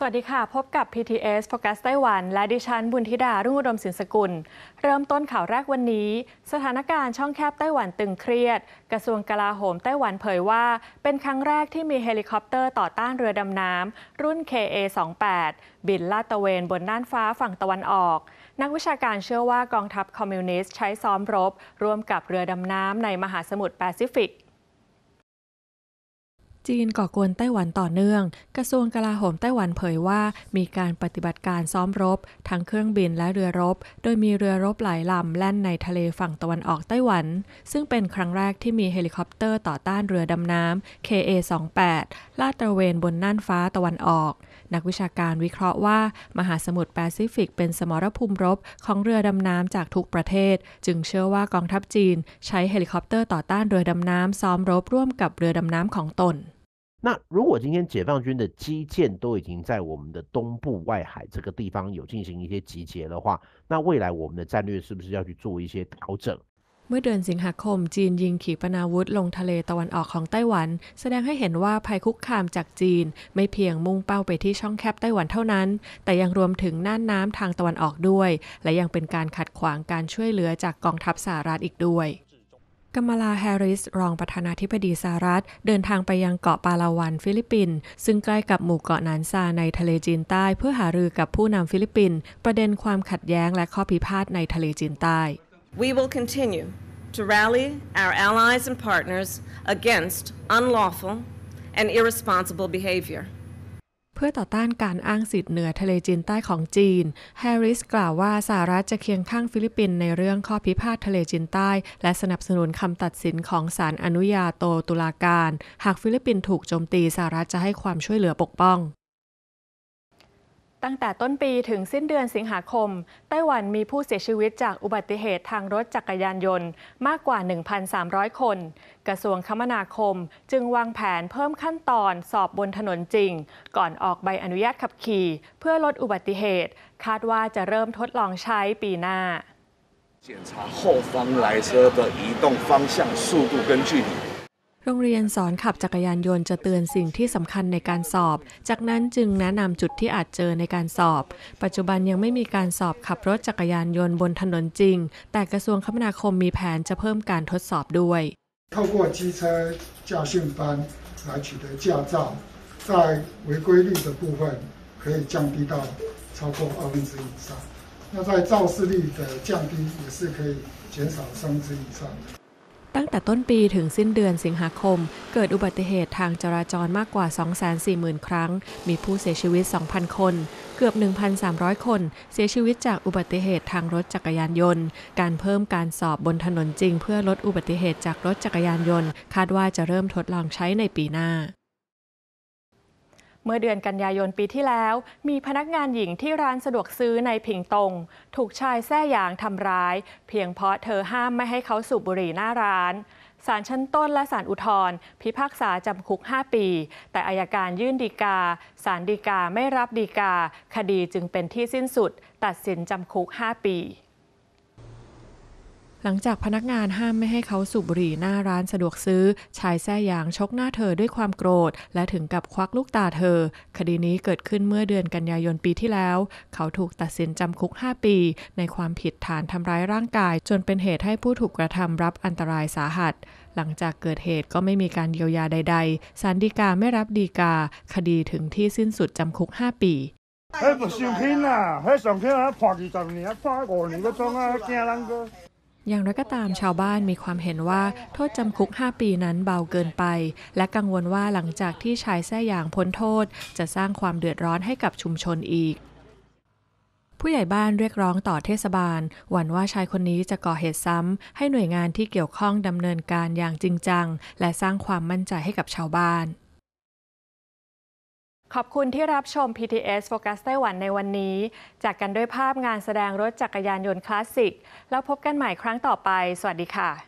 สวัสดีค่ะ พบกับ PTS โฟกัสไต้หวันและดิฉันบุญธิดา รุ่งอุดมสินสกุล เริ่มต้นข่าวแรกวันนี้ สถานการณ์ช่องแคบไต้หวันตึงเครียด กระทรวงกลาโหมไต้หวันเผยว่า เป็นครั้งแรกที่มีเฮลิคอปเตอร์ต่อต้านเรือดำน้ำรุ่น KA-28 บินลาดตระเวนบนน่านฟ้าฝั่งตะวันออก นักวิชาการเชื่อว่ากองทัพคอมมิวนิสต์ใช้ซ้อมรบร่วมกับเรือดำน้ำในมหาสมุทรแปซิฟิกจีนก่อกวนไต้หวันต่อเนื่อง กระทรวงกลาโหมไต้หวันเผยว่า มีการปฏิบัติการซ้อมรบ ทั้งเครื่องบินและเรือรบ โดยมีเรือรบหลายลำ แล่นในทะเลฝั่งตะวันออกไต้หวัน ซึ่งเป็นครั้งแรกที่มีเฮลิคอปเตอร์ต่อต้านเรือดำน้ำ KA-28 ลาดตระเวนบนน่านฟ้าตะวันออก นักวิชาการวิเคราะห์ว่า มหาสมุทรแปซิฟิกเป็นสมรภูมิรบของเรือดำน้ำจากทุกประเทศ จึงเชื่อว่ากองทัพจีน ใช้เฮลิคอปเตอร์ต่อต้านเรือดำน้ำซ้อมรบร่วมกับเรือดำน้ำของตน那如果今天解放军的基建都已经在我们的东部外海这个地方有进行一些集结的话，那未来我们的战略是不是要去做一些调整？เมื่อเดือนสิงหาคมจีนยิงขีปนาวุธลงทะเลตะวันออกของไต้หวันแสดงให้เห็นว่าภัยคุกคามจากจีนไม่เพียงมุ่งเป้าไปที่ช่องแคบไต้หวันเท่านั้นแต่ยังรวมถึงน่านน้ำทางตะวันออกด้วยและยังเป็นการขัดขวางการช่วยเหลือจากกองทัพสหรัฐอีกด้วยัมมาลาแฮริส รองประธานาธิบดีสหรัฐ เดินทางไปยังเกาะปาลาวันฟิลิปปินส์ซึ่งใกล้กับหมู่เกาะนานซาในทะเลจีนใต้ เพื่อหารือกับผู้นำฟิลิปปินส์ประเด็นความขัดแย้งและข้อพิพาทในทะเลจีนใต้ We will continue to rally our allies and partners against unlawful and irresponsible behavior. พื่อต่อต้านการอ้างสิทธิ์เหนือทะเลจีนใต้ของจีน แฮร์ริสกล่าวว่าสหรัฐจะเคียงข้างฟิลิปปินส์ในเรื่องข้อพิพาททะเลจีนใต้ และสนับสนุนคำตัดสินของศาลอนุญาโตตุลาการ หากฟิลิปปินส์ถูกโจมตีสหรัฐจะให้ความช่วยเหลือปกป้องตั้งแต่ต้นปีถึงสิ้นเดือนสิงหาคม ไต้หวันมีผู้เสียชีวิตจากอุบัติเหตุทางรถจักรยานยนต์มากกว่า 1,300 คน กระทรวงคมนาคมจึงวางแผนเพิ่มขั้นตอนสอบบนถนนจริงก่อนออกใบอนุญาตขับขี่เพื่อลดอุบัติเหตุคาดว่าจะเริ่มทดลองใช้ปีหน้า检查后方来车的移动方向、速度跟距离。โรงเรียนสอนขับจักรยานยนต์จะเตือนสิ่งที่สำคัญในการสอบ จากนั้นจึงแนะนำจุดที่อาจเจอในการสอบ ปัจจุบันยังไม่มีการสอบขับรถจักรยานยนต์บนถนนจริง แต่กระทรวงคมนาคมมีแผนจะเพิ่มการทดสอบด้วย透过机车训班来取得驾照，在违规率的部分可以降低到超过二分之以上。那在肇事率的降低也是可以减少三分之以上。ตั้งแต่ต้นปีถึงสิ้นเดือนสิงหาคม เกิดอุบัติเหตุทางจราจรมากกว่า 240,000 ครั้ง มีผู้เสียชีวิต 2,000 คน เกือบ 1,300 คน เสียชีวิตจากอุบัติเหตุทางรถจักรยานยนต์ การเพิ่มการสอบบนถนนจริงเพื่อลดอุบัติเหตุจากรถจักรยานยนต์ คาดว่าจะเริ่มทดลองใช้ในปีหน้ามื่อเดือนกันยายนปีที่แล้ว มีพนักงานหญิงที่ร้านสะดวกซื้อในผิงตงถูกชายแท้หยางทำร้าย เพียงเพราะเธอห้ามไม่ให้เขาสูบบุหรี่หน้าร้านศาลชั้นต้นและศาลอุทธรพิพากษาจำคุก 5 ปี แต่อายการยื่นดีกาศาลดีกาไม่รับดีกา คดีจึงเป็นที่สิ้นสุด ตัดสินจำคุก 5 ปีหลังจากพนักงานห้ามไม่ให้เขาสูบบุหรี่หน้าร้านสะดวกซื้อ ชายแท้ยางชกหน้าเธอด้วยความโกรธ และถึงกับควักลูกตาเธอ คดีนี้เกิดขึ้นเมื่อเดือนกันยายนปีที่แล้ว เขาถูกตัดสินจำคุก 5 ปี ในความผิดฐานทำร้ายร่างกายจนเป็นเหตุให้ผู้ถูกกระทำรับอันตรายสาหัส หลังจากเกิดเหตุก็ไม่มีการเยียวยาใดๆสารดีกาไม่รับดีกาคดีถึงที่สิ้นสุดจำคุก5ปีเฮ้ย不น心啦！嘿，上天啊，อ二十อ判五ง个钟啊，งก็อย่างไรก็ตามชาวบ้านมีความเห็นว่าโทษจำคุก 5 ปีนั้นเบาเกินไป และกังวลว่าหลังจากที่ชายแท้อย่างพ้นโทษ จะสร้างความเดือดร้อนให้กับชุมชนอีก ผู้ใหญ่บ้านเรียกร้องต่อเทศบาล หวั่นว่าชายคนนี้จะก่อเหตุซ้ำให้หน่วยงานที่เกี่ยวข้องดำเนินการอย่างจริงจัง และสร้างความมั่นใจให้กับชาวบ้านขอบคุณที่รับชม PTS โฟกัสไต้หวันในวันนี้ จากกันด้วยภาพงานแสดงรถจักรยานยนต์คลาสสิก แล้วพบกันใหม่ครั้งต่อไป สวัสดีค่ะ